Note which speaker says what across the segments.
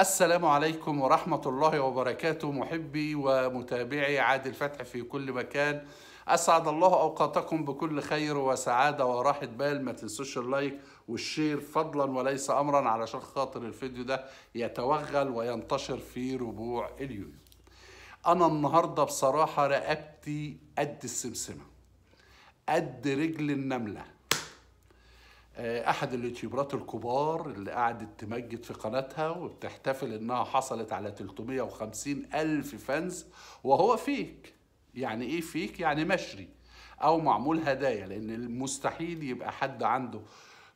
Speaker 1: السلام عليكم ورحمة الله وبركاته محبي ومتابعي عادل فتح في كل مكان أسعد الله أوقاتكم بكل خير وسعادة وراحة بال ما تنسوش اللايك والشير فضلا وليس أمرا علشان خاطر الفيديو ده يتوغل وينتشر في ربوع اليوتيوب أنا النهاردة بصراحة رقبتي قد السمسمة قد رجل النملة آه، احد اليوتيوبرات الكبار اللي قعدت تمجد في قناتها وبتحتفل انها حصلت على 350 الف فانز وهو فيك يعني ايه فيك يعني مشري او معمول هدايا لان المستحيل يبقى حد عنده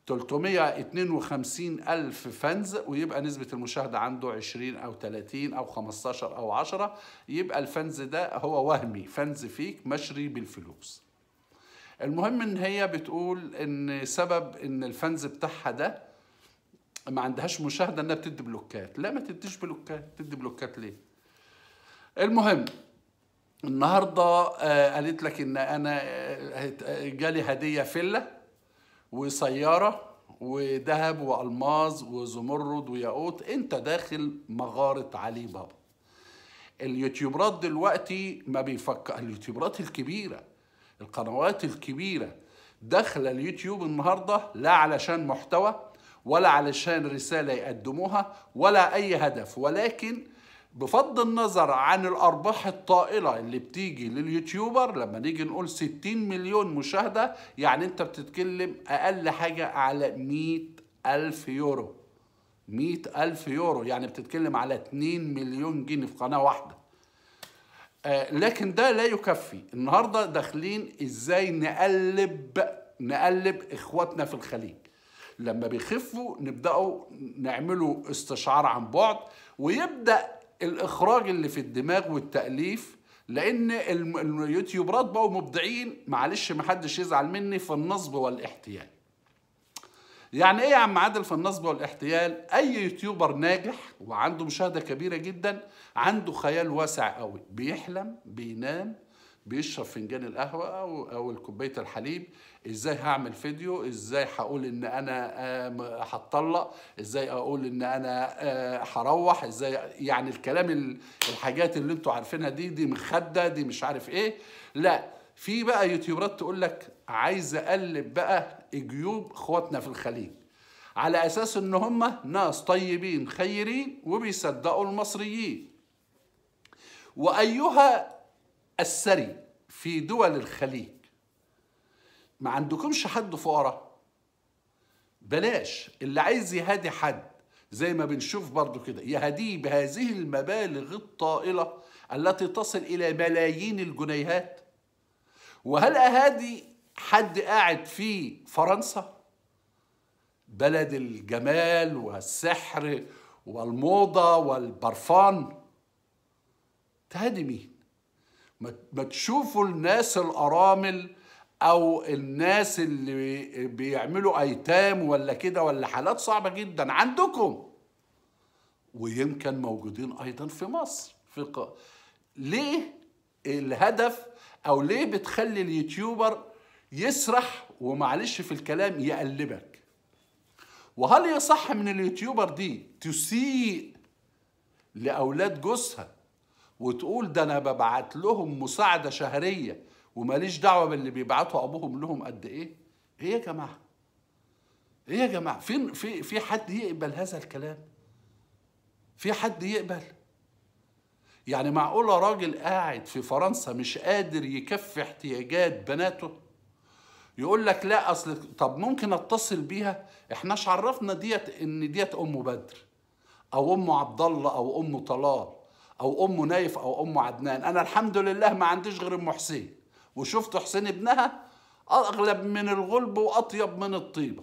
Speaker 1: 352 ألف فانز ويبقى نسبة المشاهدة عنده 20 أو 30 أو 15 أو 10 يبقى الفانز ده هو وهمي فانز فيك مشري بالفلوس المهم ان هي بتقول ان سبب ان الفانز بتاعها ده ما عندهاش مشاهده انها بتدي بلوكات لا ما تديش بلوكات تدي بلوكات ليه المهم النهارده آه، قالت لك ان انا آه، جالي هديه فيلا وسياره وذهب والماظ وزمرد وياقوت انت داخل مغاره علي بابا اليوتيوبرات دلوقتي ما بيفكر اليوتيوبرات الكبيره القنوات الكبيرة داخلة اليوتيوب النهاردة لا علشان محتوى ولا علشان رسالة يقدموها ولا أي هدف ولكن بفض النظر عن الأرباح الطائلة اللي بتيجي لليوتيوبر لما نيجي نقول 60 مليون مشاهدة يعني أنت بتتكلم أقل حاجة على 100 ألف يورو 100 ألف يورو يعني بتتكلم على 2 مليون جنيه في قناة واحدة آه، لكن ده لا يكفي النهارده داخلين ازاي نقلب نقلب اخواتنا في الخليج لما بيخفوا نبداوا نعملوا استشعار عن بعد ويبدا الاخراج اللي في الدماغ والتاليف لان اليوتيوبرات بقوا مبدعين معلش محدش يزعل مني في النصب والاحتيال يعني ايه يا عم عادل في النصب والاحتيال اي يوتيوبر ناجح وعنده مشاهده كبيره جدا عنده خيال واسع قوي بيحلم بينام بيشرب فنجان القهوه او او الكوبايه الحليب ازاي هعمل فيديو ازاي هقول ان انا هتطلق ازاي اقول ان انا آه، هروح ازاي يعني الكلام الحاجات اللي انتوا عارفينها دي دي مخده دي مش عارف ايه لا في بقى يوتيوبرات تقول لك عايز اقلب بقى جيوب اخواتنا في الخليج على اساس ان هم ناس طيبين خيرين وبيصدقوا المصريين وايها الثري في دول الخليج ما عندكمش حد فقراء بلاش اللي عايز يهادي حد زي ما بنشوف برضو كده يهديه بهذه المبالغ الطائلة التي تصل إلى ملايين الجنيهات وهل أهادي حد قاعد في فرنسا بلد الجمال والسحر والموضة والبرفان تهادي مين ما تشوفوا الناس الأرامل أو الناس اللي بيعملوا أيتام ولا كده ولا حالات صعبة جدا عندكم ويمكن موجودين أيضا في مصر في ق... ليه الهدف او ليه بتخلي اليوتيوبر يسرح ومعلش في الكلام يقلبك وهل يصح من اليوتيوبر دي تسيء لاولاد جوزها وتقول ده انا ببعت لهم مساعده شهريه وماليش دعوه باللي بيبعته ابوهم لهم قد ايه ايه يا جماعه ايه يا جماعه فين في في حد يقبل هذا الكلام في حد يقبل يعني معقولة راجل قاعد في فرنسا مش قادر يكفي احتياجات بناته يقول لك لا اصل طب ممكن اتصل بيها احناش عرفنا ديت ان ديت ام بدر او ام عبد الله او ام طلال او ام نايف او ام عدنان انا الحمد لله ما عنديش غير ام حسين وشفت حسين ابنها اغلب من الغلب واطيب من الطيبه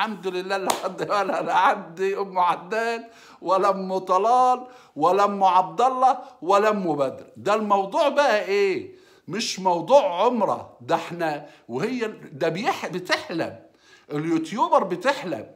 Speaker 1: الحمد لله اللي لحد ولا عندي ام عدنان ولا ام طلال ولا ام عبد الله ولا ام بدر ده الموضوع بقى ايه مش موضوع عمره ده احنا وهي ده بيح بتحلم اليوتيوبر بتحلم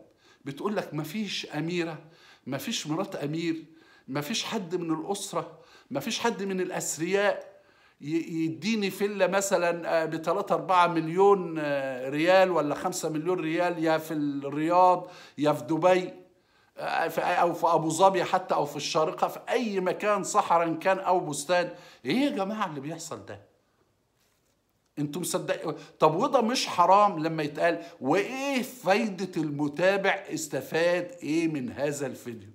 Speaker 1: بتقول لك مفيش اميره مفيش مرات امير مفيش حد من الاسره مفيش حد من الاثرياء يديني فيلا مثلا ب 3 4 مليون آه، ريال ولا 5 مليون ريال يا في الرياض يا في دبي آه، او في ابو ظبي حتى او في الشارقه في اي مكان صحرا كان او بستان ايه يا جماعه اللي بيحصل ده انتوا مصدقين طب وده مش حرام لما يتقال وايه فايده المتابع استفاد ايه من هذا الفيديو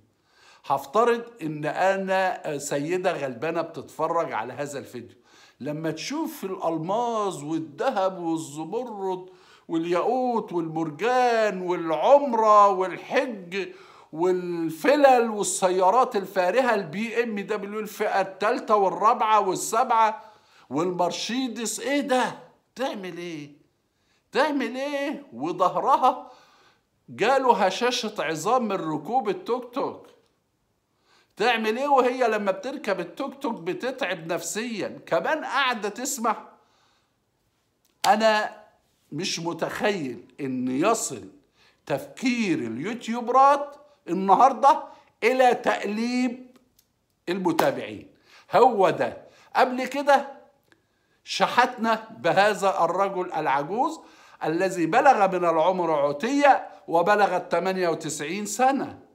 Speaker 1: هفترض ان انا آه، سيده غلبانه بتتفرج على هذا الفيديو لما تشوف الألماظ والذهب والزمرد والياقوت والمرجان والعمرة والحج والفلل والسيارات الفارهة البي ام دبليو الفئة الثالثة والرابعة والسابعة والمرشيدس ايه ده؟ تعمل ايه؟ تعمل ايه؟ وظهرها جاله هشاشة عظام من ركوب التوك توك تعمل ايه وهي لما بتركب التوك توك بتتعب نفسيا كمان قاعده تسمع انا مش متخيل ان يصل تفكير اليوتيوبرات النهارده الى تقليب المتابعين هو ده قبل كده شحتنا بهذا الرجل العجوز الذي بلغ من العمر عتيه وبلغ 98 سنه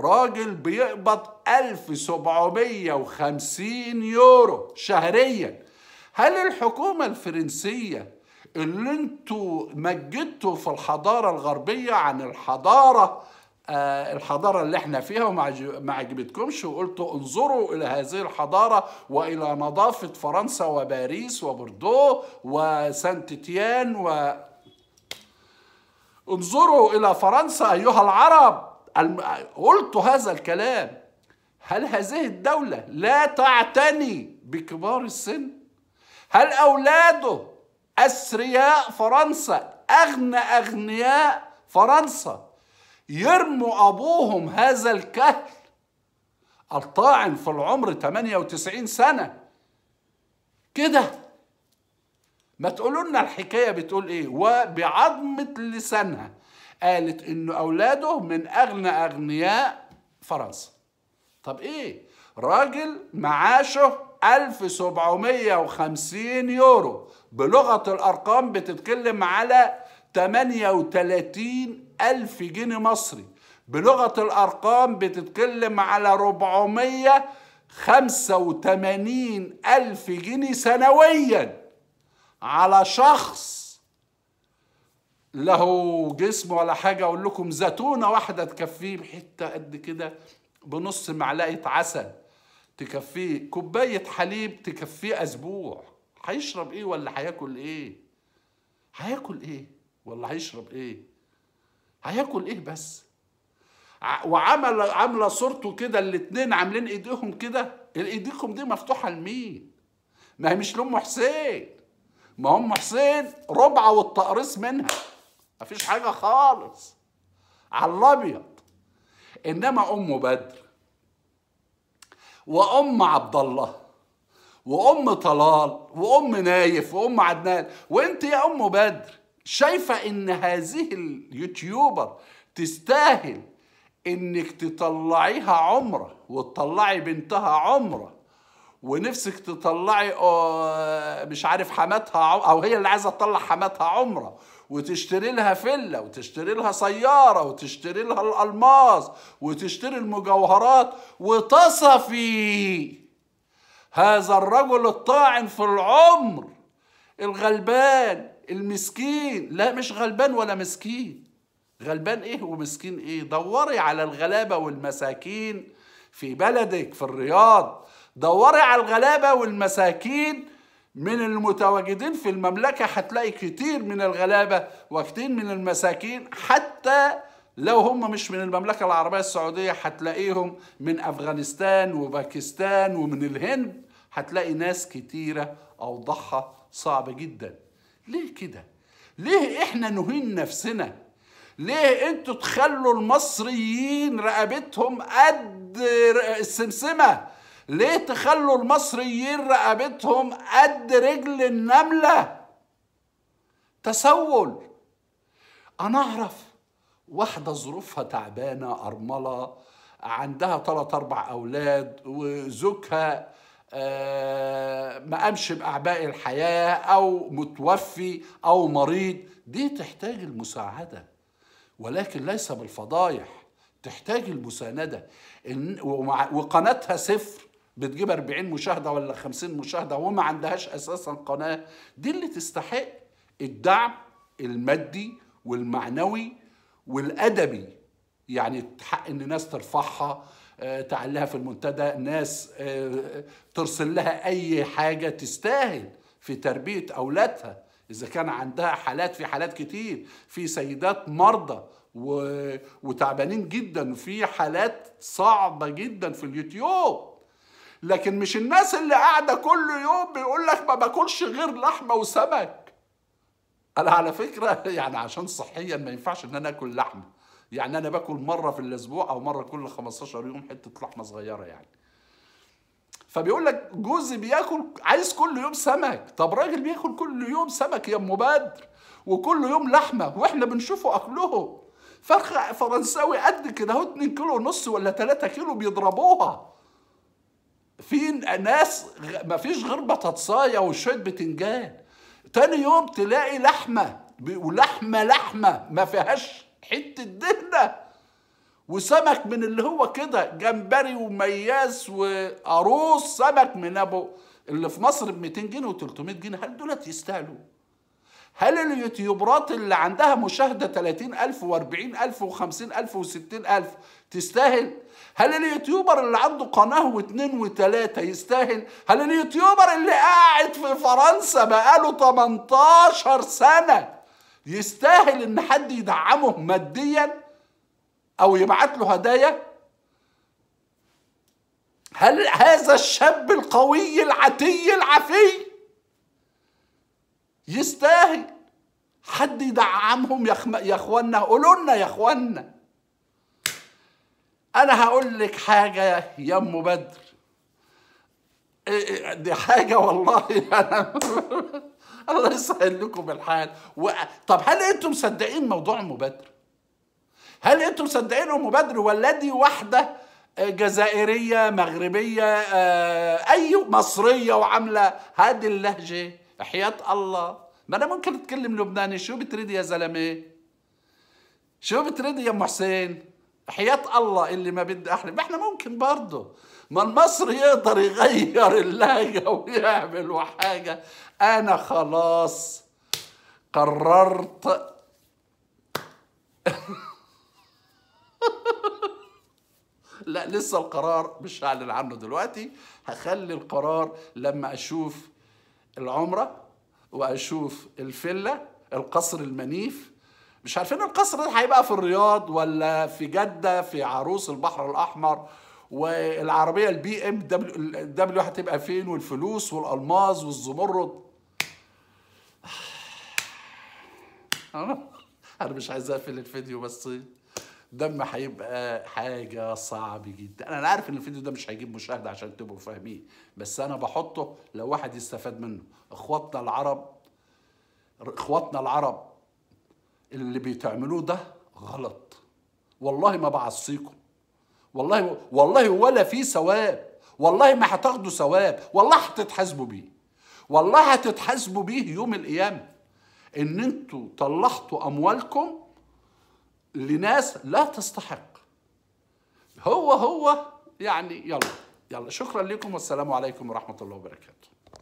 Speaker 1: راجل بيقبض 1750 يورو شهريا هل الحكومة الفرنسية اللي انتوا مجدتوا في الحضارة الغربية عن الحضارة آه، الحضارة اللي احنا فيها وما عجبتكمش وقلتوا انظروا إلى هذه الحضارة وإلى نظافة فرنسا وباريس وبردو وسانت تيان و انظروا إلى فرنسا أيها العرب قلت هذا الكلام هل هذه الدولة لا تعتني بكبار السن؟ هل أولاده أثرياء فرنسا أغنى أغنياء فرنسا يرموا أبوهم هذا الكهل الطاعن في العمر 98 سنة كده ما تقولوا لنا الحكاية بتقول إيه وبعظمة لسانها قالت انه اولاده من اغنى اغنياء فرنسا طب ايه راجل معاشه 1750 يورو بلغة الأرقام بتتكلم على 38 ألف جنيه مصري بلغة الأرقام بتتكلم على 485 ألف جنيه سنويا على شخص له جسم ولا حاجة أقول لكم زيتونه واحدة تكفيه بحتة قد كده بنص معلقة عسل تكفيه كوباية حليب تكفيه أسبوع هيشرب إيه ولا هياكل إيه؟ هياكل إيه ولا هيشرب إيه؟ هياكل إيه بس؟ وعمل عاملة صورته كده الاثنين عاملين إيديهم كده إيديكم دي مفتوحة لمين؟ ما هي مش لأم حسين ما هم حسين ربعه والتقريص منها مفيش حاجة خالص على الأبيض إنما أم بدر وأم عبد الله وأم طلال وأم نايف وأم عدنان وأنت يا أم بدر شايفة إن هذه اليوتيوبر تستاهل إنك تطلعيها عمرة وتطلعي بنتها عمرة ونفسك تطلعي آه، مش عارف حماتها أو هي اللي عايزة تطلع حماتها عمرة وتشتري لها فيلا وتشتري لها سيارة وتشتري لها الألماس وتشتري المجوهرات وتصفي هذا الرجل الطاعن في العمر الغلبان المسكين لا مش غلبان ولا مسكين غلبان ايه ومسكين ايه دوري على الغلابة والمساكين في بلدك في الرياض دوري على الغلابة والمساكين من المتواجدين في المملكة هتلاقي كتير من الغلابة وكتير من المساكين حتى لو هم مش من المملكة العربية السعودية هتلاقيهم من أفغانستان وباكستان ومن الهند هتلاقي ناس كتيرة أوضحها صعبة جدا ليه كده؟ ليه إحنا نهين نفسنا؟ ليه انتوا تخلوا المصريين رقبتهم قد السمسمه ليه تخلوا المصريين رقبتهم قد رجل النملة تسول أنا أعرف واحدة ظروفها تعبانة أرملة عندها ثلاث أربع أولاد وزوجها آه، ما قامش بأعباء الحياة أو متوفي أو مريض دي تحتاج المساعدة ولكن ليس بالفضايح تحتاج المساندة وقناتها صفر بتجيب 40 مشاهده ولا 50 مشاهده وما عندهاش اساسا قناه دي اللي تستحق الدعم المادي والمعنوي والادبي يعني حق ان ناس ترفعها آه، تعليها في المنتدى ناس آه، ترسل لها اي حاجه تستاهل في تربيه اولادها اذا كان عندها حالات في حالات كتير في سيدات مرضى و... وتعبانين جدا في حالات صعبه جدا في اليوتيوب لكن مش الناس اللي قاعده كل يوم بيقول لك ما باكلش غير لحمه وسمك انا على فكره يعني عشان صحيا ما ينفعش ان انا اكل لحمه يعني انا باكل مره في الاسبوع او مره كل 15 يوم حته لحمه صغيره يعني فبيقول لك جوزي بياكل عايز كل يوم سمك طب راجل بياكل كل يوم سمك يا ام بدر وكل يوم لحمه واحنا بنشوفه اكلهم فرخه فرنساوي قد كده اهو 2 كيلو ونص ولا 3 كيلو بيضربوها في ناس مفيش غير بطاطسايه وشويه بتنجان تاني يوم تلاقي لحمه ولحمه لحمه ما فيهاش حته دهنه وسمك من اللي هو كده جمبري ومياس واروس سمك من ابو اللي في مصر ب 200 جنيه و300 جنيه هل دولت يستاهلوا؟ هل اليوتيوبرات اللي عندها مشاهدة 30 ألف و40 ألف و50 ألف و60 ألف تستاهل هل اليوتيوبر اللي عنده قناه واثنين وثلاثه يستاهل هل اليوتيوبر اللي قاعد في فرنسا بقاله 18 سنه يستاهل ان حد يدعمه ماديا او يبعت له هدايا هل هذا الشاب القوي العتي العفي يستاهل حد يدعمهم يا اخوانا قولوا لنا يا اخوانا انا هقول لك حاجه يا ام بدر إيه، إيه، دي حاجه والله انا الله يسهل لكم الحال و... طب هل انتم مصدقين موضوع ام بدر هل انتم مصدقين ام بدر ولا دي واحده آه، جزائريه مغربيه آه، اي مصريه وعامله هذه اللهجه حياه الله ما انا ممكن اتكلم لبناني شو بتريد يا زلمه شو بتريد يا ام حسين حياة الله اللي ما بدي احلم ما احنا ممكن برضه ما المصري يقدر يغير اللهجة ويعمل وحاجة انا خلاص قررت لا لسه القرار مش هعلن عنه دلوقتي هخلي القرار لما اشوف العمره واشوف الفيلا القصر المنيف مش عارفين القصر ده هيبقى في الرياض ولا في جدة في عروس البحر الأحمر والعربية البي ام دبليو هتبقى فين والفلوس والالماز والزمرد آه. أنا مش عايز أقفل الفيديو بس دم هيبقى حاجة صعبة جدا أنا عارف إن الفيديو ده مش هيجيب مشاهدة عشان تبقوا فاهمين بس أنا بحطه لو واحد يستفاد منه إخواتنا العرب إخواتنا العرب اللي بتعملوه ده غلط والله ما بعصيكم والله والله ولا في ثواب والله ما هتاخدوا ثواب والله هتتحاسبوا بيه والله هتتحاسبوا بيه يوم القيامه ان انتوا طلعتوا اموالكم لناس لا تستحق هو هو يعني يلا يلا شكرا لكم والسلام عليكم ورحمه الله وبركاته